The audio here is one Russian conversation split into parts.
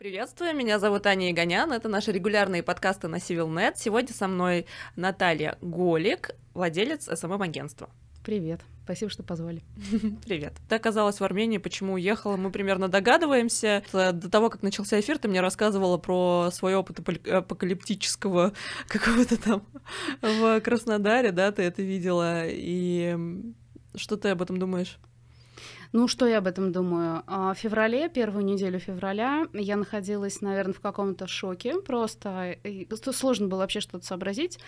Приветствую, меня зовут Аня Игонян, это наши регулярные подкасты на CivilNet. Сегодня со мной Наталья Голик, владелец СММ-агентства. Эм эм Привет, спасибо, что позвали. Привет. Ты оказалась в Армении, почему уехала, мы примерно догадываемся. Э, до того, как начался эфир, ты мне рассказывала про свой опыт апокалиптического какого-то там в Краснодаре, да, ты это видела, и что ты об этом думаешь? Ну, что я об этом думаю? А, в феврале, первую неделю февраля, я находилась, наверное, в каком-то шоке. Просто ну, сложно было вообще что-то сообразить.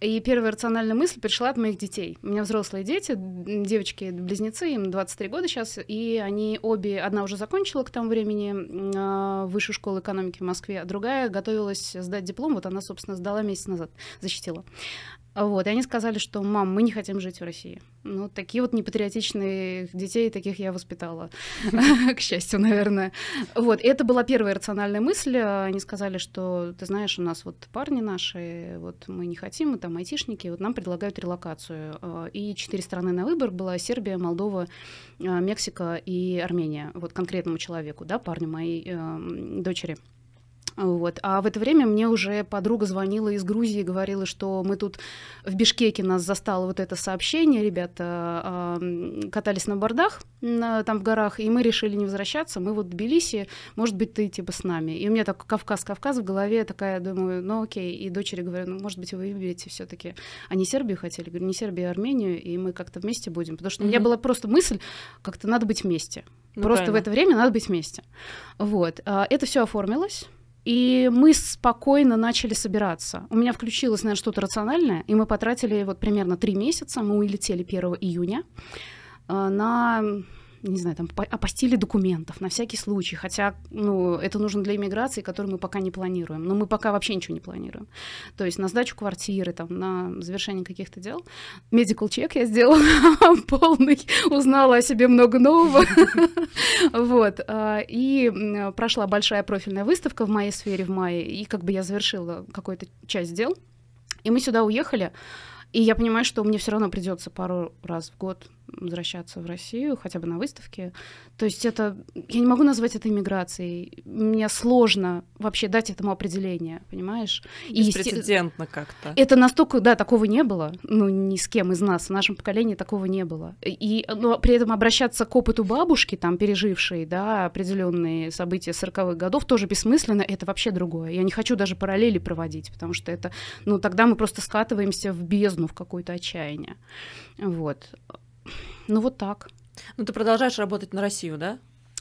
И первая рациональная мысль пришла от моих детей. У меня взрослые дети, девочки-близнецы, им 23 года сейчас, и они обе, одна уже закончила к тому времени а, высшую школу экономики в Москве, а другая готовилась сдать диплом, вот она, собственно, сдала месяц назад, защитила. А вот, и они сказали, что «мам, мы не хотим жить в России». Ну, такие вот непатриотичные детей, таких я воспитала, к счастью, наверное. Вот, и это была первая рациональная мысль. Они сказали, что, ты знаешь, у нас вот парни наши, вот мы не хотим, мы там айтишники, вот нам предлагают релокацию. А, и четыре страны на выбор была Сербия, Молдова, а, Мексика и Армения. Вот конкретному человеку, да, парню моей эм, дочери. Вот. А в это время мне уже подруга звонила из Грузии говорила, что мы тут в Бишкеке нас застало вот это сообщение, ребята э, катались на бордах на, там в горах, и мы решили не возвращаться, мы вот в Тбилиси, может быть, ты типа с нами. И у меня так Кавказ-Кавказ в голове, такая, думаю, ну окей, и дочери говорю, ну может быть, вы выберете все таки Они Сербию хотели, говорю, не Сербию, а Армению, и мы как-то вместе будем, потому что mm-hmm. у меня была просто мысль, как-то надо быть вместе. Ну, Просто правильно. в это время надо быть вместе. Вот. А, это все оформилось. И мы спокойно начали собираться. У меня включилось, наверное, что-то рациональное, и мы потратили вот примерно три месяца. Мы улетели 1 июня э, на не знаю, там, по, о документов на всякий случай, хотя, ну, это нужно для иммиграции, которую мы пока не планируем, но мы пока вообще ничего не планируем. То есть на сдачу квартиры, там, на завершение каких-то дел. Medical чек я сделала полный, узнала о себе много нового. Вот. А, и прошла большая профильная выставка в моей сфере в мае, и как бы я завершила какую-то часть дел. И мы сюда уехали, и я понимаю, что мне все равно придется пару раз в год возвращаться в Россию, хотя бы на выставке. То есть это, я не могу назвать это иммиграцией. Мне сложно вообще дать этому определение, понимаешь? Беспрецедентно и, как-то. Это настолько, да, такого не было, ну, ни с кем из нас, в нашем поколении такого не было. И но при этом обращаться к опыту бабушки, там, пережившей, да, определенные события 40-х годов, тоже бессмысленно, это вообще другое. Я не хочу даже параллели проводить, потому что это, ну, тогда мы просто скатываемся в бездну, в какое-то отчаяние. Вот. Ну вот так. Ну ты продолжаешь работать на Россию, да?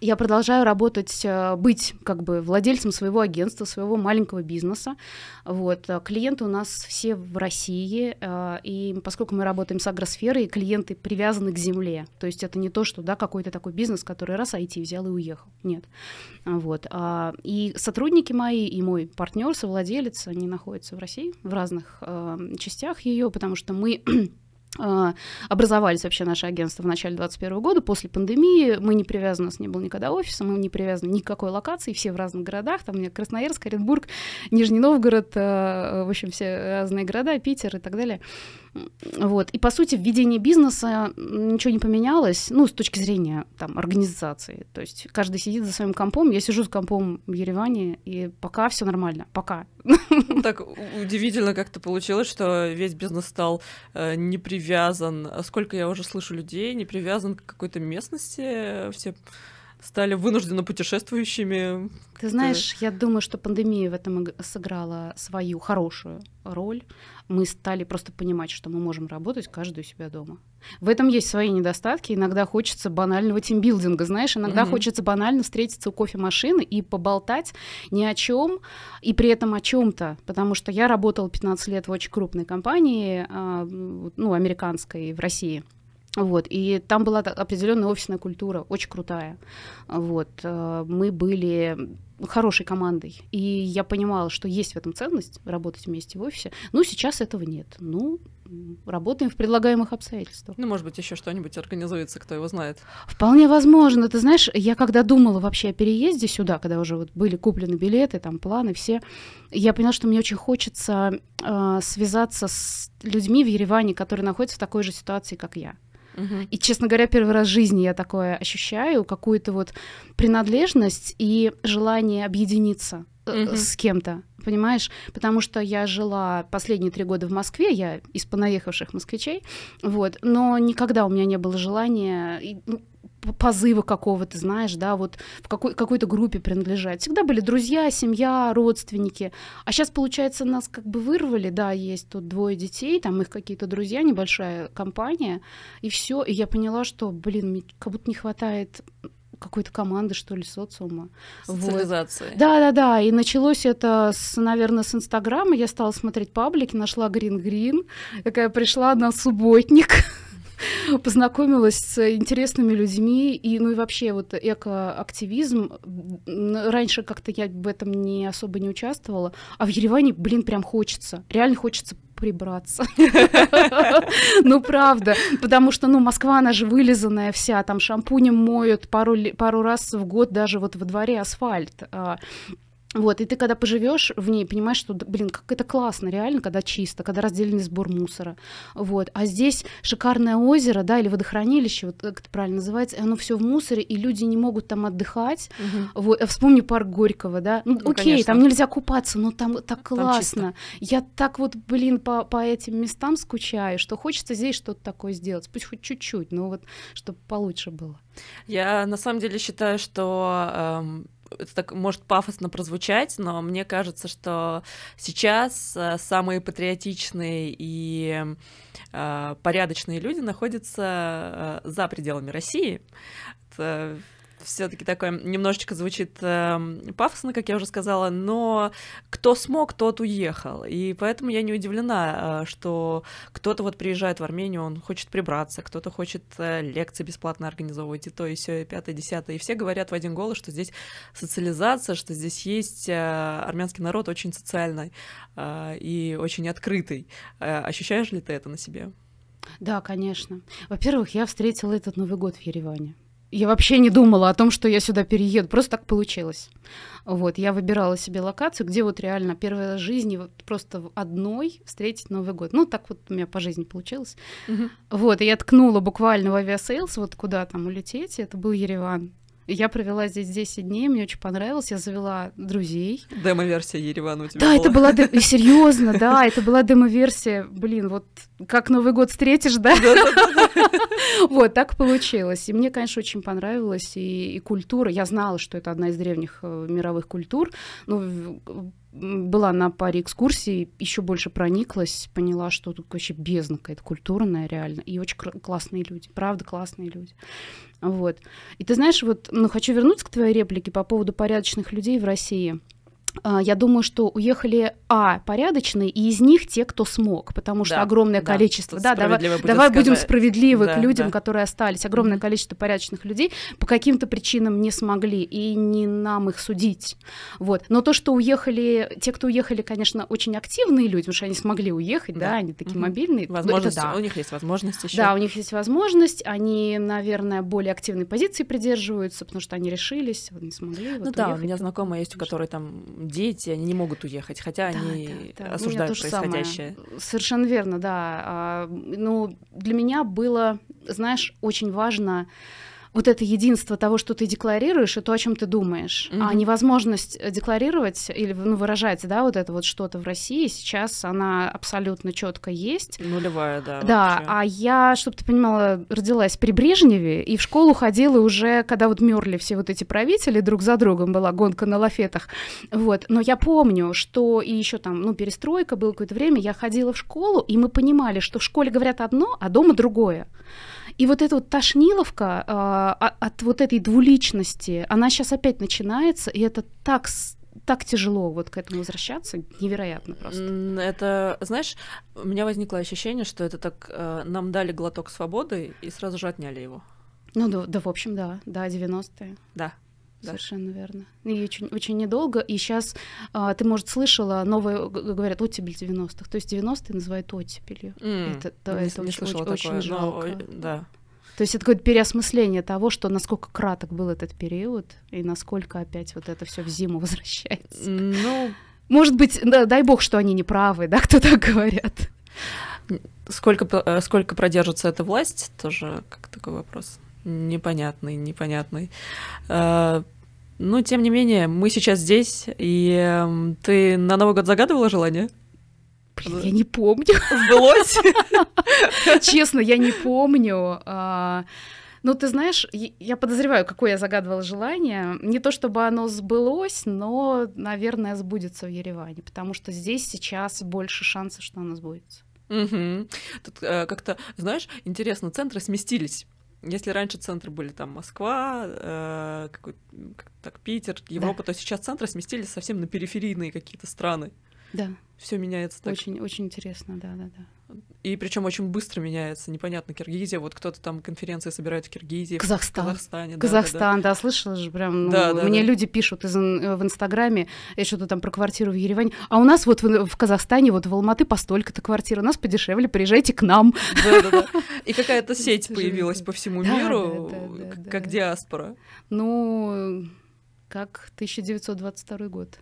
я продолжаю работать, э, быть как бы владельцем своего агентства, своего маленького бизнеса. Вот. Э, клиенты у нас все в России, э, и поскольку мы работаем с агросферой, клиенты привязаны к земле. То есть это не то, что да, какой-то такой бизнес, который раз IT взял и уехал. Нет. Вот. А, и сотрудники мои, и мой партнер, совладелец, они находятся в России, в разных частях ее, потому что мы а, образовались вообще наши агентства в начале 2021 года. После пандемии мы не привязаны, у нас не было никогда офиса, мы не привязаны ни к какой локации, все в разных городах. Там у меня Красноярск, Оренбург, Нижний Новгород, а, в общем, все разные города, Питер и так далее. Вот. И, по сути, введение бизнеса ничего не поменялось, ну, с точки зрения там, организации. То есть каждый сидит за своим компом. Я сижу с компом в Ереване, и пока все нормально. Пока. Ну, так удивительно как-то получилось, что весь бизнес стал э, не привязан. Сколько я уже слышу людей, не привязан к какой-то местности. Э, все стали вынужденно путешествующими. Ты знаешь, я думаю, что пандемия в этом сыграла свою хорошую роль. Мы стали просто понимать, что мы можем работать каждую себя дома. В этом есть свои недостатки. Иногда хочется банального тимбилдинга, знаешь, иногда mm-hmm. хочется банально встретиться у кофемашины и поболтать ни о чем, и при этом о чем-то. Потому что я работала 15 лет в очень крупной компании, а, ну, американской в России. Вот, и там была определенная офисная культура, очень крутая. Вот, э, мы были хорошей командой, и я понимала, что есть в этом ценность работать вместе в офисе. Ну, сейчас этого нет. Ну, работаем в предлагаемых обстоятельствах. Ну, может быть, еще что-нибудь организуется, кто его знает. Вполне возможно. Ты знаешь, я когда думала вообще о переезде сюда, когда уже вот были куплены билеты, там планы все, я поняла, что мне очень хочется э, связаться с людьми в Ереване, которые находятся в такой же ситуации, как я. И, честно говоря, первый раз в жизни я такое ощущаю, какую-то вот принадлежность и желание объединиться э, с кем-то, понимаешь? Потому что я жила последние три года в Москве, я из понаехавших москвичей, вот, но никогда у меня не было желания, ну, позыва какого-то, знаешь, да, вот в какой- какой-то группе принадлежать. Всегда были друзья, семья, родственники. А сейчас, получается, нас как бы вырвали, да, есть тут двое детей, там их какие-то друзья, небольшая компания, и все. И я поняла, что, блин, мне как будто не хватает какой-то команды, что ли, социума. Социализации. Вот. Да, да, да. И началось это, с, наверное, с Инстаграма. Я стала смотреть паблики, нашла Green Green. Такая пришла на субботник познакомилась с интересными людьми. И, ну и вообще вот экоактивизм. Раньше как-то я в этом не особо не участвовала. А в Ереване, блин, прям хочется. Реально хочется прибраться. Ну, правда. Потому что, ну, Москва, она же вылизанная вся. Там шампунем моют пару, пару раз в год даже вот во дворе асфальт. А, вот, и ты когда поживешь в ней, понимаешь, что, блин, как это классно, реально, когда чисто, когда разделенный сбор мусора. Вот. А здесь шикарное озеро, да, или водохранилище, вот как это правильно называется, и оно все в мусоре, и люди не могут там отдыхать. Угу. Вот. А вспомни парк Горького, да. Ну, ну окей, конечно. там нельзя купаться, но там так классно. Там чисто. Я так вот, блин, по, по этим местам скучаю, что хочется здесь что-то такое сделать. Пусть хоть чуть-чуть, но вот чтобы получше было. Я на самом деле считаю, что эм, это так может пафосно прозвучать, но мне кажется, что сейчас э, самые патриотичные и э, порядочные люди находятся э, за пределами России все-таки такое немножечко звучит э, пафосно, как я уже сказала, но кто смог, тот уехал. И поэтому я не удивлена, э, что кто-то вот приезжает в Армению, он хочет прибраться, кто-то хочет э, лекции бесплатно организовывать, и то, и все, и пятое, и десятое. И все говорят в один голос, что здесь социализация, что здесь есть э, армянский народ очень социальный э, и очень открытый. Э, ощущаешь ли ты это на себе? Да, конечно. Во-первых, я встретила этот Новый год в Ереване я вообще не думала о том, что я сюда перееду. Просто так получилось. Вот, я выбирала себе локацию, где вот реально первый раз в жизни вот просто одной встретить Новый год. Ну, так вот у меня по жизни получилось. Uh-huh. Вот, и я ткнула буквально в авиасейлс, вот куда там улететь, это был Ереван. Я провела здесь 10 дней, мне очень понравилось, я завела друзей. Демо-версия Еревана у тебя Да, была. это была, де... серьезно, да, это была демо-версия, блин, вот как Новый год встретишь, да? Вот, так получилось. И мне, конечно, очень понравилось. И, и культура. Я знала, что это одна из древних э, мировых культур. Но ну, была на паре экскурсий, еще больше прониклась, поняла, что тут вообще бездна какая-то культурная реально, и очень классные люди, правда классные люди. Вот. И ты знаешь, вот, ну, хочу вернуться к твоей реплике по поводу порядочных людей в России. А, я думаю, что уехали А порядочные, и из них те, кто смог, потому что да, огромное да, количество. Да, давай, давай будем справедливы да, к людям, да. которые остались. Огромное количество порядочных людей по каким-то причинам не смогли, и не нам их судить. Вот. Но то, что уехали, те, кто уехали, конечно, очень активные люди, потому что они смогли уехать, да, да они такие mm мобильные. Ну, возможность, да. У них есть возможность еще. Да, у них есть возможность. Они, наверное, более активной позиции придерживаются, потому что они решились, Вот не смогли. Ну вот, да, уехать. у меня знакомая есть, у которой там дети, они не могут уехать, хотя да, они да, да. Ну, осуждают ну, происходящее. Самое. Совершенно верно, да. А, ну, для меня было, знаешь, очень Важно вот это единство того, что ты декларируешь, и то, о чем ты думаешь. Mm-hmm. А невозможность э, декларировать или ну, выражать, да, вот это вот что-то в России сейчас она абсолютно четко есть. Нулевая, да. Да, вообще. а я, чтобы ты понимала, родилась при Брежневе и в школу ходила уже, когда вот мерли все вот эти правители друг за другом была гонка на лафетах, вот. Но я помню, что и еще там, ну перестройка было какое-то время, я ходила в школу и мы понимали, что в школе говорят одно, а дома другое. И вот эта вот тошниловка э, от вот этой двуличности, она сейчас опять начинается, и это так так тяжело вот к этому возвращаться, невероятно просто. Это, знаешь, у меня возникло ощущение, что это так э, нам дали глоток свободы и сразу же отняли его. Ну да, да в общем, да, да, 90-е. Да. Да? Совершенно верно. И очень, очень недолго. И сейчас а, ты, может, слышала, новые говорят оттепель 90-х. То есть 90-е называют оттепелью. Mm, это да, не, это не очень, такое, очень жалко. Но, да. То есть это какое-то переосмысление того, что насколько краток был этот период и насколько опять вот это все в зиму возвращается. Ну, может быть, да, дай бог, что они не правы, да, кто так говорят. Сколько, э, сколько продержится эта власть, тоже как такой вопрос непонятный, непонятный. А, ну, тем не менее, мы сейчас здесь, и эм, ты на Новый год загадывала желание? Блин, я не помню. Сбылось? Честно, я не помню. А, ну, ты знаешь, я подозреваю, какое я загадывала желание. Не то чтобы оно сбылось, но, наверное, сбудется в Ереване, потому что здесь сейчас больше шансов, что оно сбудется. Угу. Тут э, как-то, знаешь, интересно, центры сместились. Если раньше центры были там Москва, э, какой, как, так, Питер, Европа, да. то сейчас центры сместились совсем на периферийные какие-то страны. Да. Все меняется так. Очень, очень интересно, да, да, да. И причем очень быстро меняется, непонятно, Киргизия, вот кто-то там конференции собирает в Киргизии, Казахстан. в Казахстане. Казахстан, да, да, да. да слышала же прям, ну, да, да, мне да. люди пишут из, э, в Инстаграме, я что-то там про квартиру в Ереване, а у нас вот в, в Казахстане, вот в Алматы постолько-то квартир, у нас подешевле, приезжайте к нам. Да-да-да, и какая-то сеть появилась по всему миру, как диаспора. Ну, как 1922 год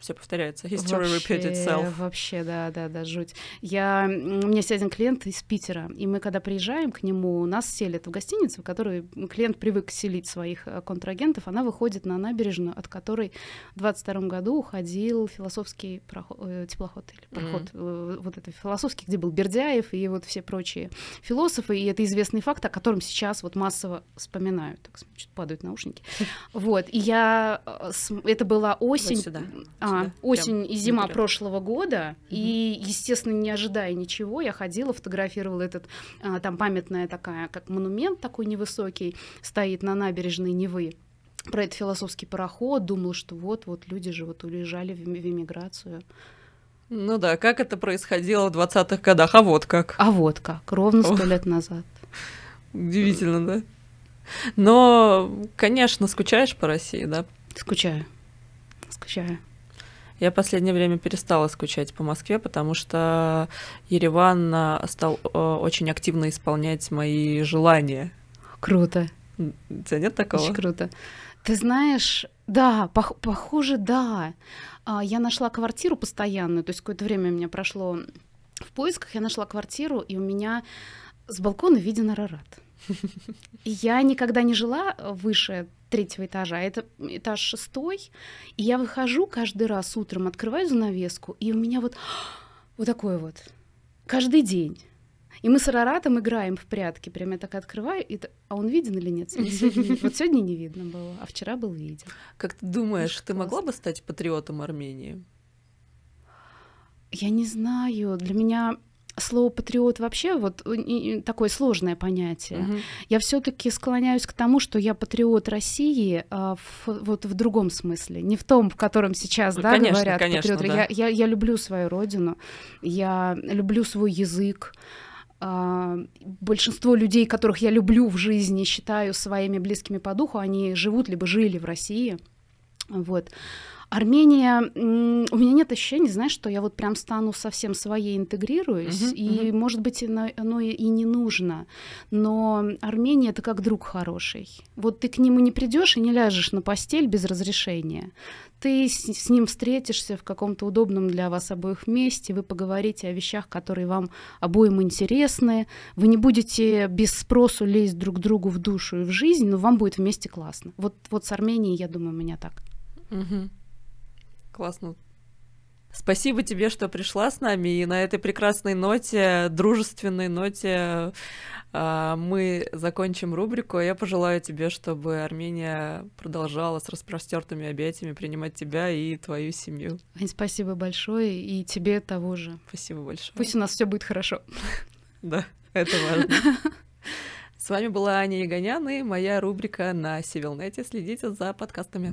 все повторяется. History вообще, repeat itself. Вообще, да, да, да, жуть. Я, у меня есть один клиент из Питера, и мы, когда приезжаем к нему, нас селят в гостиницу, в которой клиент привык селить своих э, контрагентов. Она выходит на набережную, от которой в 22 году уходил философский проход, э, теплоход или проход, mm-hmm. вот это философский, где был Бердяев и вот все прочие философы. И это известный факт, о котором сейчас вот массово вспоминают. Так, чуть падают наушники. Вот, и я... Это была осень. Вот сюда. А, а, осень прям, и зима прям. прошлого года, угу. и, естественно, не ожидая ничего, я ходила, фотографировала этот, а, там памятная такая, как монумент такой невысокий, стоит на набережной Невы про этот философский пароход, думал, что вот-вот люди же вот уезжали в, в эмиграцию. Ну да, как это происходило в 20-х годах, а вот как. А вот как, ровно сто лет назад. Удивительно, да? Но, конечно, скучаешь по России, да? Скучаю. Скучаю. Я в последнее время перестала скучать по Москве, потому что Ереван а, стал э, очень активно исполнять мои желания. Круто. Тебя нет такого? Очень круто. Ты знаешь, да, пох- похоже, да. А, я нашла квартиру постоянную, то есть какое-то время у меня прошло в поисках, я нашла квартиру, и у меня с балкона виден Арарат. Я никогда не жила выше третьего этажа, а это этаж шестой, и я выхожу каждый раз утром, открываю занавеску, и у меня вот вот такое вот каждый день. И мы с Араратом играем в прятки. Прям я так открываю, и... а он виден или нет? Сегодня... Вот сегодня не видно было, а вчера был виден. Как ты думаешь, ты могла бы стать патриотом Армении? Я не знаю. Для меня слово патриот вообще вот э, такое сложное понятие. Uh -huh. Я все-таки склоняюсь к тому, что я патриот России а, в, вот в другом смысле, не в том, в котором сейчас ну, да, конечно, говорят конечно, патриот. Да. Я, я, я люблю свою родину, я люблю свой язык. А, большинство людей, которых я люблю в жизни, считаю своими близкими по духу, они живут либо жили в России. Вот. Армения, у меня нет ощущения, знаешь, что я вот прям стану совсем своей, интегрируюсь, uh и, uh может быть, оно и не нужно, но Армения — это как друг хороший. Вот ты к нему не придешь и не ляжешь на постель без разрешения. Ты с, с ним встретишься в каком-то удобном для вас обоих месте, вы поговорите о вещах, которые вам обоим интересны, вы не будете без спросу лезть друг другу в душу и в жизнь, но вам будет вместе классно. Вот, вот с Арменией, я думаю, у меня так. Угу классно. Спасибо тебе, что пришла с нами. И на этой прекрасной ноте, дружественной ноте, а, мы закончим рубрику. Я пожелаю тебе, чтобы Армения продолжала с распростертыми объятиями принимать тебя и твою семью. спасибо большое. И тебе того же. Спасибо большое. Пусть у нас все будет хорошо. Да, это важно. С вами была Аня Ягонян и моя рубрика на Севилнете. Следите за подкастами.